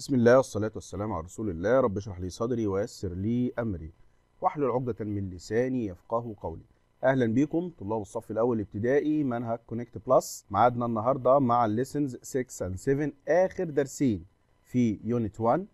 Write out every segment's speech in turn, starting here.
بسم الله والصلاة والسلام على رسول الله رب اشرح لي صدري ويسر لي أمري واحلل عقدة من لساني يفقه قولي أهلا بيكم طلاب الصف الأول الابتدائي منهج كونكت بلس ميعادنا النهاردة مع الليسنز 6 and 7 آخر درسين في يونت 1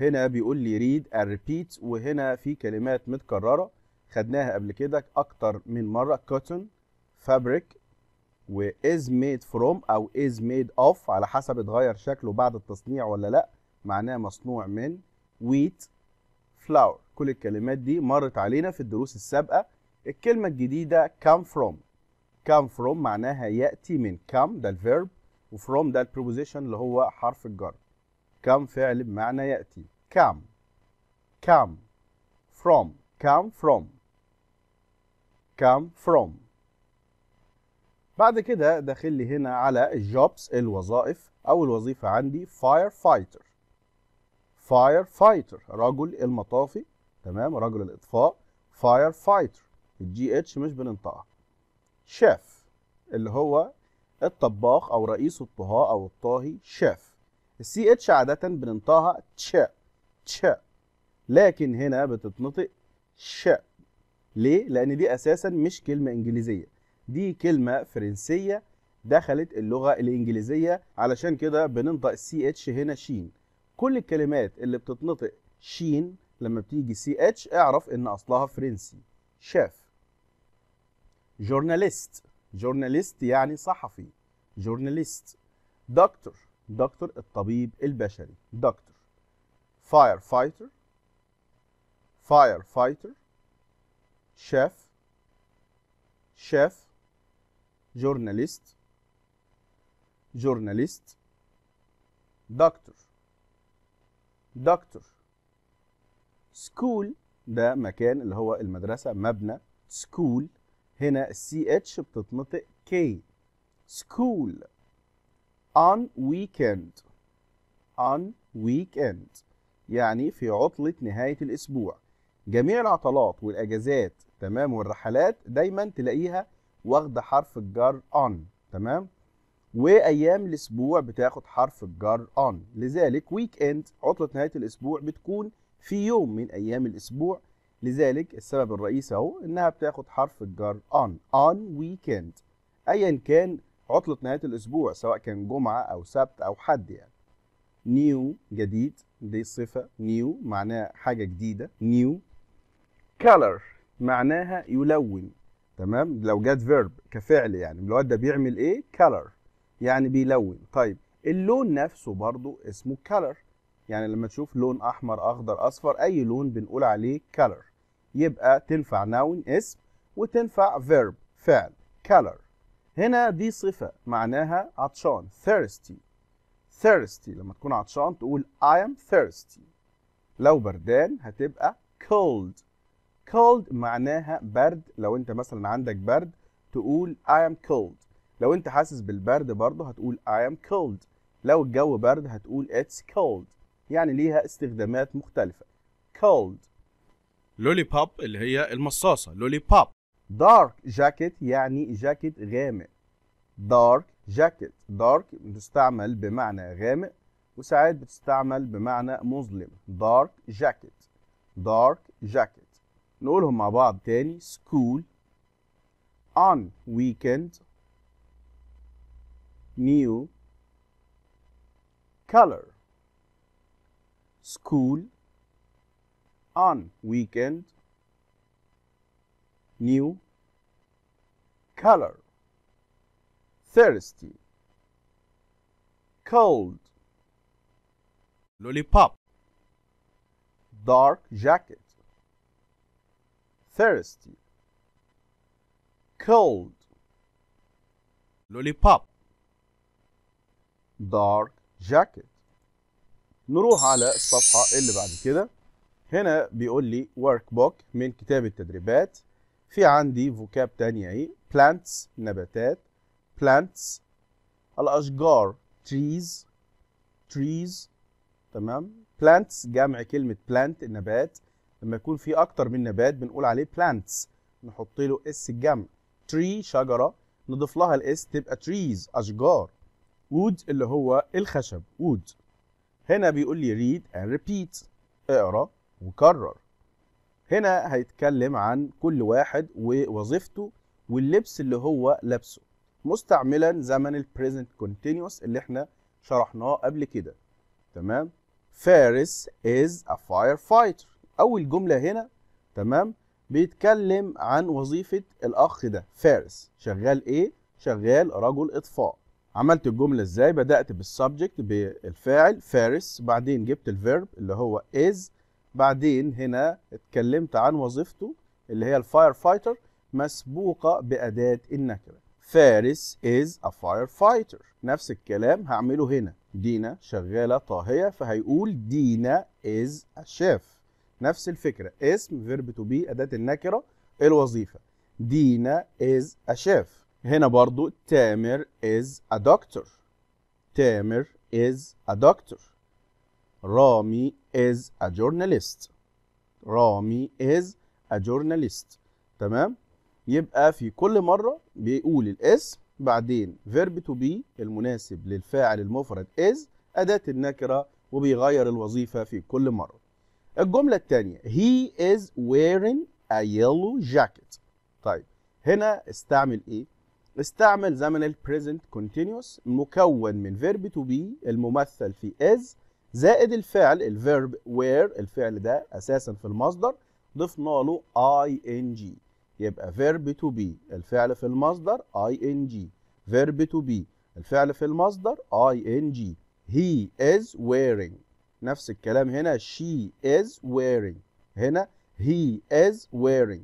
هنا بيقول لي ريد and repeat وهنا في كلمات متكررة خدناها قبل كده أكتر من مرة cotton fabric و is made from أو is made of على حسب اتغير شكله بعد التصنيع ولا لأ معناه مصنوع من wheat flour كل الكلمات دي مرت علينا في الدروس السابقة الكلمة الجديدة come from come from معناها يأتي من come ده الفيرب وفروم ده البروبوزيشن اللي هو حرف الجر come فعل بمعنى يأتي come come from come from come from بعد كده داخل لي هنا على الجوبس الوظائف او الوظيفه عندي فاير فايتر فاير فايتر رجل المطافي تمام رجل الاطفاء فاير فايتر الجي اتش مش بننطقها شيف اللي هو الطباخ او رئيس الطهاء او الطاهي شيف السي اتش عاده بننطقها تش تش لكن هنا بتتنطق ش ليه لان دي اساسا مش كلمه انجليزيه دي كلمه فرنسيه دخلت اللغه الانجليزيه علشان كده بننطق السي اتش هنا شين كل الكلمات اللي بتتنطق شين لما بتيجي سي اتش اعرف ان اصلها فرنسي شاف جورناليست جورناليست يعني صحفي جورناليست دكتور دكتور الطبيب البشري دكتور فاير فايتر فاير فايتر شاف شاف جورناليست جورناليست دكتور دكتور سكول ده مكان اللي هو المدرسه مبنى سكول هنا السي اتش بتتنطق كي سكول on weekend on weekend يعني في عطلة نهاية الأسبوع جميع العطلات والأجازات تمام والرحلات دايما تلاقيها واخدة حرف الجر on تمام وايام الاسبوع بتاخد حرف الجر on لذلك ويك اند عطله نهايه الاسبوع بتكون في يوم من ايام الاسبوع لذلك السبب الرئيسي اهو انها بتاخد حرف الجر on on weekend ايا كان عطله نهايه الاسبوع سواء كان جمعه او سبت او حد يعني نيو جديد دي صفه نيو معناها حاجه جديده نيو color معناها يلون تمام لو جت فيرب كفعل يعني الواد ده بيعمل ايه color يعني بيلون طيب اللون نفسه برضو اسمه color يعني لما تشوف لون احمر اخضر اصفر اي لون بنقول عليه color يبقى تنفع noun اسم وتنفع verb فعل color هنا دي صفة معناها عطشان thirsty thirsty لما تكون عطشان تقول I am thirsty لو بردان هتبقى cold cold معناها برد لو انت مثلا عندك برد تقول I am cold لو انت حاسس بالبرد برضه هتقول I am cold لو الجو برد هتقول it's cold يعني ليها استخدامات مختلفة cold لولي بوب اللي هي المصاصة لولي بوب dark jacket يعني جاكيت غامق dark jacket dark بتستعمل بمعنى غامق وساعات بتستعمل بمعنى مظلم dark jacket dark jacket نقولهم مع بعض تاني school on weekend new color school on weekend new color thirsty cold lollipop dark jacket thirsty cold lollipop دارك جاكيت نروح على الصفحة اللي بعد كده هنا بيقول لي ورك بوك من كتاب التدريبات في عندي فوكاب تانية اهي plants نباتات plants الأشجار trees trees تمام plants جمع كلمة plant النبات لما يكون في أكتر من نبات بنقول عليه plants نحط له اس الجمع tree شجرة نضيف لها الاس تبقى trees أشجار وود اللي هو الخشب وود هنا بيقول لي read and repeat اقرا وكرر هنا هيتكلم عن كل واحد ووظيفته واللبس اللي هو لابسه مستعملا زمن البريزنت كونتينوس اللي احنا شرحناه قبل كده تمام فارس از ا فاير فايتر اول جمله هنا تمام بيتكلم عن وظيفه الاخ ده فارس شغال ايه شغال رجل اطفاء عملت الجملة ازاي بدأت بالسبجكت بالفاعل فارس بعدين جبت الفيرب اللي هو is بعدين هنا اتكلمت عن وظيفته اللي هي الفاير فايتر مسبوقة بأداة النكرة فارس is a firefighter نفس الكلام هعمله هنا دينا شغالة طاهية فهيقول دينا is a chef نفس الفكرة اسم verb to be أداة النكرة الوظيفة دينا is a chef هنا برضو تامر is a doctor تامر is a doctor رامي is a journalist رامي is a journalist تمام يبقى في كل مرة بيقول الاسم بعدين verb to be المناسب للفاعل المفرد is أداة النكرة وبيغير الوظيفة في كل مرة الجملة الثانية he is wearing a yellow jacket طيب هنا استعمل ايه استعمل زمن present continuous مكون من verb to be الممثل في is زائد الفعل verb where الفعل ده اساسا في المصدر ضفنا له ing يبقى verb to be الفعل في المصدر ing verb to be الفعل في المصدر ing he is wearing نفس الكلام هنا she is wearing هنا he is wearing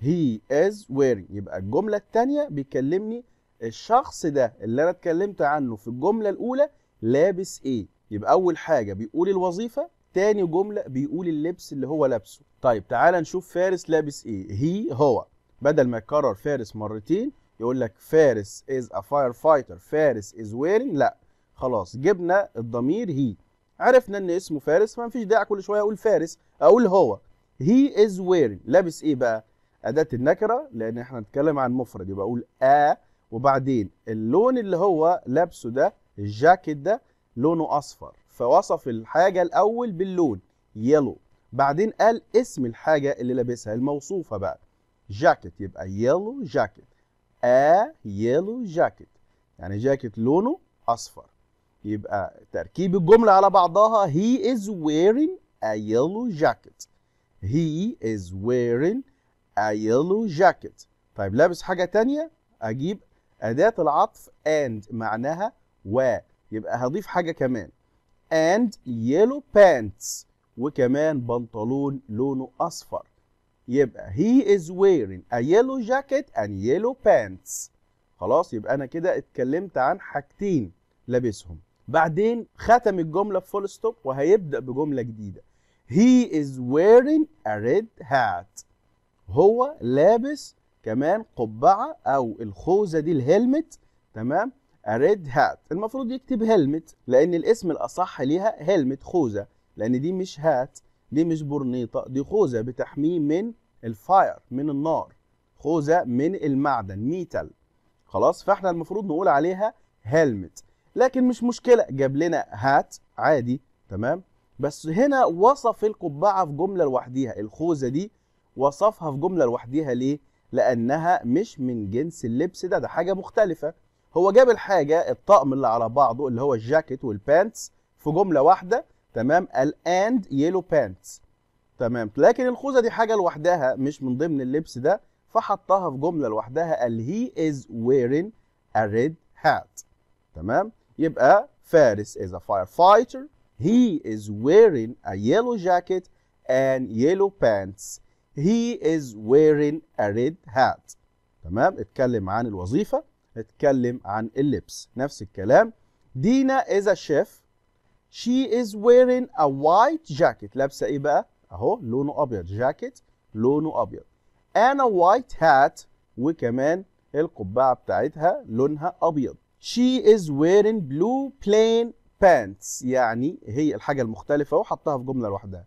هي از ويرينج يبقى الجملة الثانية بيكلمني الشخص ده اللي أنا اتكلمت عنه في الجملة الأولى لابس إيه يبقى أول حاجة بيقول الوظيفة تاني جملة بيقول اللبس اللي هو لابسه طيب تعالى نشوف فارس لابس إيه هي هو بدل ما يكرر فارس مرتين يقول لك فارس از ا فاير فايتر فارس از ويرينج لا خلاص جبنا الضمير هي عرفنا ان اسمه فارس ما فيش داعي كل شويه اقول فارس اقول هو هي از ويرينج لابس ايه بقى اداه النكره لان احنا هنتكلم عن مفرد يبقى اقول ا آه وبعدين اللون اللي هو لابسه ده الجاكيت ده لونه اصفر فوصف الحاجه الاول باللون يلو بعدين قال اسم الحاجه اللي لابسها الموصوفه بقى جاكيت يبقى يلو جاكيت ا آه يلو جاكيت يعني جاكيت لونه اصفر يبقى تركيب الجمله على بعضها he is wearing a yellow jacket he is wearing a yellow jacket طيب لابس حاجة تانية أجيب أداة العطف and معناها و يبقى هضيف حاجة كمان and yellow pants وكمان بنطلون لونه أصفر يبقى he is wearing a yellow jacket and yellow pants خلاص يبقى أنا كده اتكلمت عن حاجتين لابسهم بعدين ختم الجملة بفول ستوب وهيبدأ بجملة جديدة he is wearing a red hat هو لابس كمان قبعه او الخوذه دي الهلمت تمام ريد هات المفروض يكتب هلمت لان الاسم الاصح ليها هلمت خوذه لان دي مش هات دي مش برنيطه دي خوذه بتحميه من الفاير من النار خوذه من المعدن ميتال خلاص فاحنا المفروض نقول عليها هلمت لكن مش مشكله جاب لنا هات عادي تمام بس هنا وصف القبعه في جمله لوحديها الخوذه دي وصفها في جمله لوحديها ليه؟ لانها مش من جنس اللبس ده ده حاجه مختلفه هو جاب الحاجه الطقم اللي على بعضه اللي هو الجاكيت والبانتس في جمله واحده تمام الاند يلو بانتس تمام لكن الخوذه دي حاجه لوحدها مش من ضمن اللبس ده فحطها في جمله لوحدها قال هي از ويرين a red hat تمام يبقى فارس is a firefighter he is wearing a yellow jacket and yellow pants he is wearing a red hat تمام اتكلم عن الوظيفة اتكلم عن اللبس نفس الكلام دينا is a chef she is wearing a white jacket لابسة ايه بقى اهو لونه ابيض جاكيت لونه ابيض and a white hat وكمان القبعة بتاعتها لونها ابيض she is wearing blue plain pants يعني هي الحاجة المختلفة وحطها في جملة لوحدها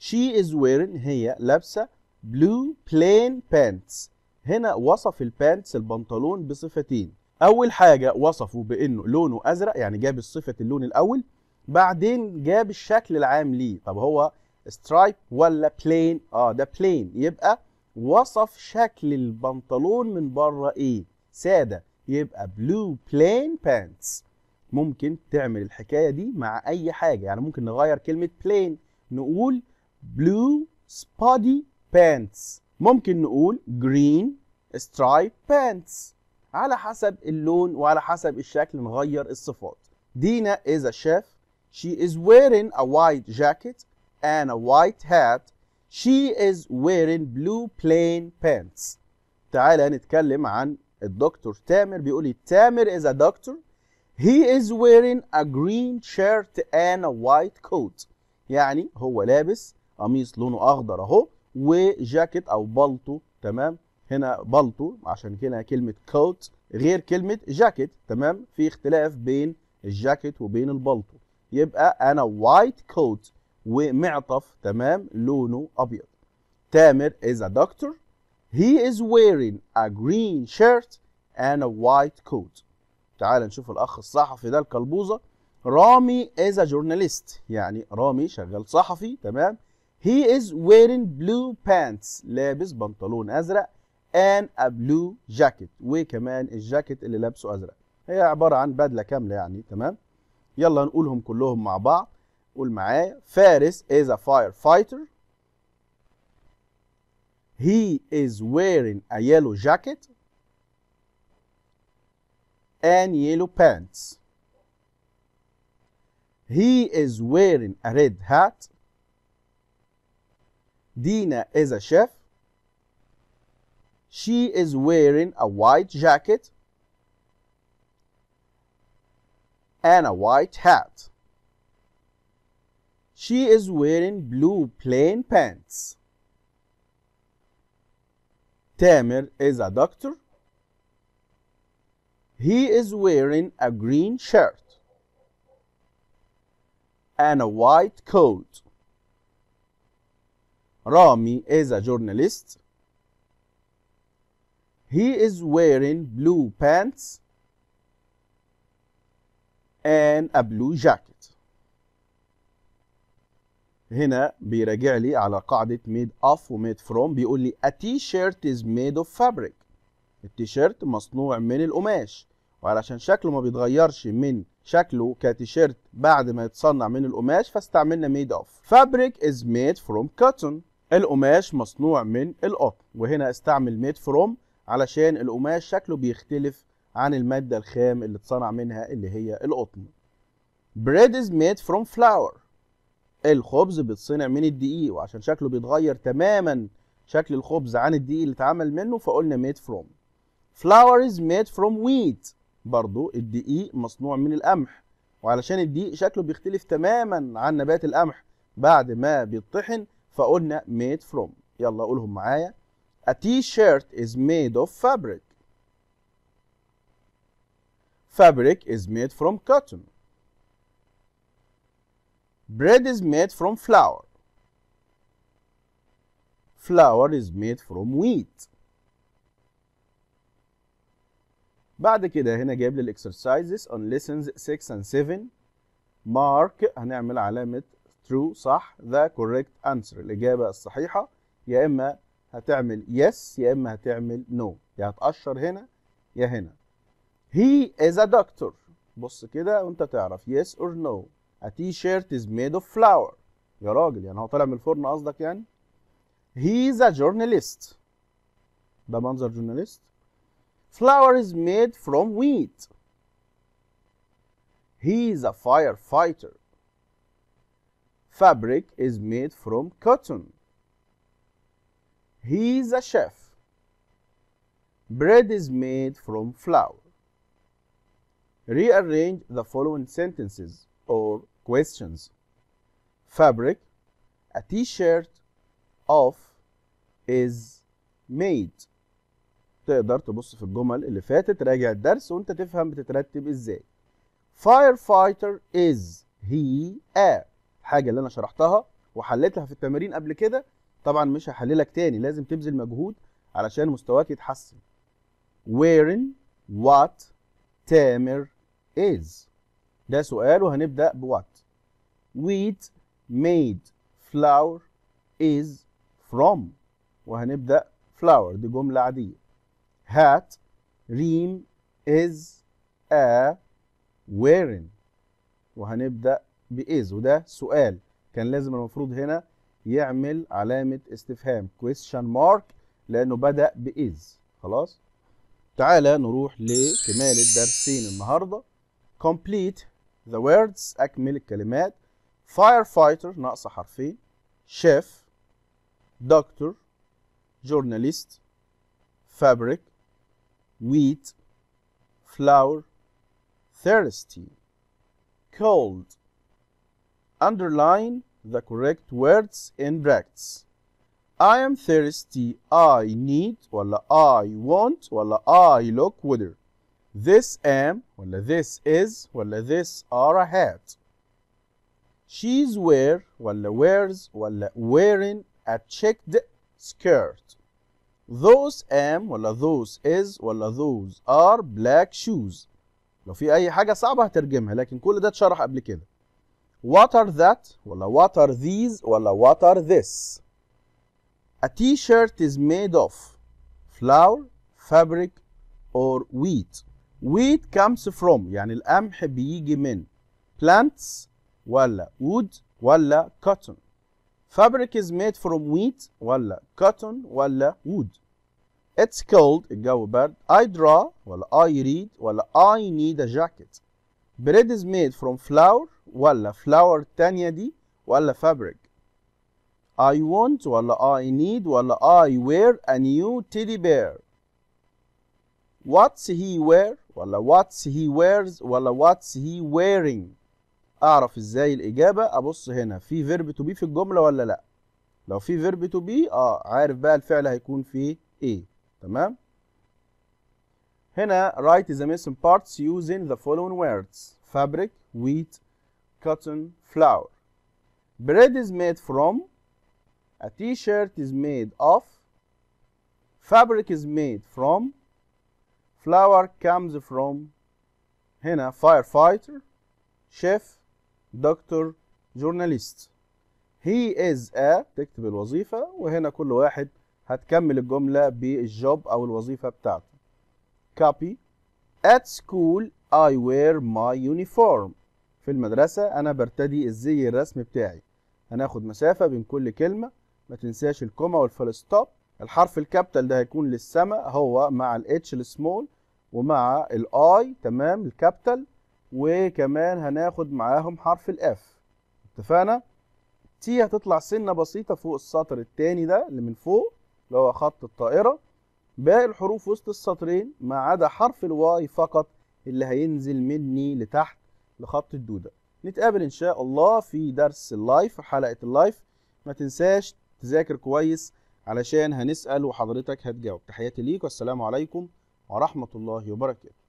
she is wearing هي لابسة بلو بلين بانتس هنا وصف البانتس البنطلون بصفتين اول حاجه وصفه بانه لونه ازرق يعني جاب الصفه اللون الاول بعدين جاب الشكل العام ليه طب هو سترايب ولا بلين اه ده بلين يبقى وصف شكل البنطلون من بره ايه ساده يبقى بلو بلين بانتس ممكن تعمل الحكايه دي مع اي حاجه يعني ممكن نغير كلمه بلين نقول بلو سبادي pants ممكن نقول green striped pants على حسب اللون وعلى حسب الشكل نغير الصفات Dina is a chef she is wearing a white jacket and a white hat she is wearing blue plain pants تعالى نتكلم عن الدكتور تامر بيقول تامر is a doctor he is wearing a green shirt and a white coat يعني هو لابس قميص لونه اخضر اهو وجاكيت او بلطو تمام هنا بلطو عشان هنا كلمه كوت غير كلمه جاكيت تمام في اختلاف بين الجاكيت وبين البلطو يبقى انا وايت كوت ومعطف تمام لونه ابيض تامر از ا دكتور هي از ويرين ا جرين شيرت اند ا وايت كوت تعال نشوف الاخ الصحفي ده الكلبوزه رامي از ا جورناليست يعني رامي شغال صحفي تمام He is wearing blue pants لابس بنطلون أزرق and a blue jacket وكمان الجاكيت اللي لابسه أزرق هي عبارة عن بدلة كاملة يعني تمام يلا نقولهم كلهم مع بعض قول معايا فارس is a firefighter he is wearing a yellow jacket and yellow pants he is wearing a red hat Dina is a chef. She is wearing a white jacket and a white hat. She is wearing blue plain pants. Tamer is a doctor. He is wearing a green shirt and a white coat. رامي is a journalist. He is wearing blue pants and a blue jacket. هنا بيرجع لي على قاعدة made of و made from بيقول لي a t-shirt is made of fabric. التيشيرت مصنوع من القماش وعلشان شكله ما بيتغيرش من شكله كتيشيرت بعد ما يتصنع من القماش فاستعملنا made of. fabric is made from cotton. القماش مصنوع من القطن وهنا استعمل ميد فروم علشان القماش شكله بيختلف عن المادة الخام اللي اتصنع منها اللي هي القطن bread is made from flour الخبز بيتصنع من الدقيق وعشان شكله بيتغير تماما شكل الخبز عن الدقيق اللي اتعمل منه فقلنا made from flour is made from wheat برضو الدقيق مصنوع من القمح وعلشان الدقيق شكله بيختلف تماما عن نبات القمح بعد ما بيطحن فقلنا made from يلا قولهم معايا a t-shirt is made of fabric fabric is made from cotton bread is made from flour flour is made from wheat بعد كده هنا جايب لي الاكسرسايزز on lessons 6 and 7 mark هنعمل علامه true صح the correct answer الإجابة الصحيحة يا إما هتعمل yes يا إما هتعمل no يا هتأشر هنا يا هنا he is a doctor بص كده وانت تعرف yes or no a t-shirt is made of flour يا راجل يعني هو طالع من الفرن قصدك يعني he is a journalist ده منظر جورناليست flour is made from wheat he is a firefighter fabric is made from cotton. He is a chef. Bread is made from flour. Rearrange the following sentences or questions. Fabric, a t-shirt of is made. تقدر تبص في الجمل اللي فاتت راجع الدرس وانت تفهم بتترتب ازاي. Firefighter is he a الحاجه اللي انا شرحتها وحليتها في التمارين قبل كده طبعا مش هحللك تاني لازم تبذل مجهود علشان مستواك يتحسن wherein what تامر is ده سؤال وهنبدا بوات wheat made flour is from وهنبدا flour دي جمله عاديه hat ريم is a wearing وهنبدا بإيز وده سؤال كان لازم المفروض هنا يعمل علامة استفهام question mark لأنه بدأ بإيز خلاص تعالى نروح لكمال الدرسين النهاردة complete the words أكمل الكلمات firefighter ناقصة حرفين chef doctor journalist fabric wheat flour thirsty cold underline the correct words in brackets. I am thirsty, I need, ولا I want, ولا I look water. This am, ولا this is, ولا this are a hat. She's wear, ولا wears, ولا wearing a checked skirt. Those am, ولا those is, ولا those are black shoes. لو في أي حاجة صعبة هترجمها لكن كل ده اتشرح قبل كده what are that ولا what are these ولا what are this a t-shirt is made of flour fabric or wheat wheat comes from يعني القمح بيجي من plants ولا wood ولا cotton fabric is made from wheat ولا cotton ولا wood it's cold الجو برد I draw ولا I read ولا I need a jacket bread is made from flour ولا flower تانية دي ولا fabric I want ولا I need ولا I wear a new teddy bear What's he wear ولا what's he wears ولا what's he wearing أعرف إزاي الإجابة أبص هنا في verb to be في الجملة ولا لأ لو في verb to be آه عارف بقى الفعل هيكون في إيه تمام هنا write the missing parts using the following words fabric wheat cotton flour. Bread is made from, a t-shirt is made of, fabric is made from, flour comes from, henna, firefighter, chef, doctor, journalist. He is a تكتب الوظيفة وهنا كل واحد هتكمل الجملة بالجوب أو الوظيفة بتاعته. Copy At school I wear my uniform. في المدرسة أنا برتدي الزي الرسمي بتاعي هناخد مسافة بين كل كلمة ما تنساش الكوما والفلستوب الحرف الكابتل ده هيكون للسما هو مع الاتش السمول ومع الاي تمام الكابتل وكمان هناخد معاهم حرف الاف اتفقنا تي هتطلع سنه بسيطه فوق السطر التاني ده اللي من فوق اللي هو خط الطائره باقي الحروف وسط السطرين ما عدا حرف الواي فقط اللي هينزل مني لتحت لخط الدودة نتقابل إن شاء الله في درس اللايف حلقة اللايف ما تنساش تذاكر كويس علشان هنسأل وحضرتك هتجاوب تحياتي ليك والسلام عليكم ورحمة الله وبركاته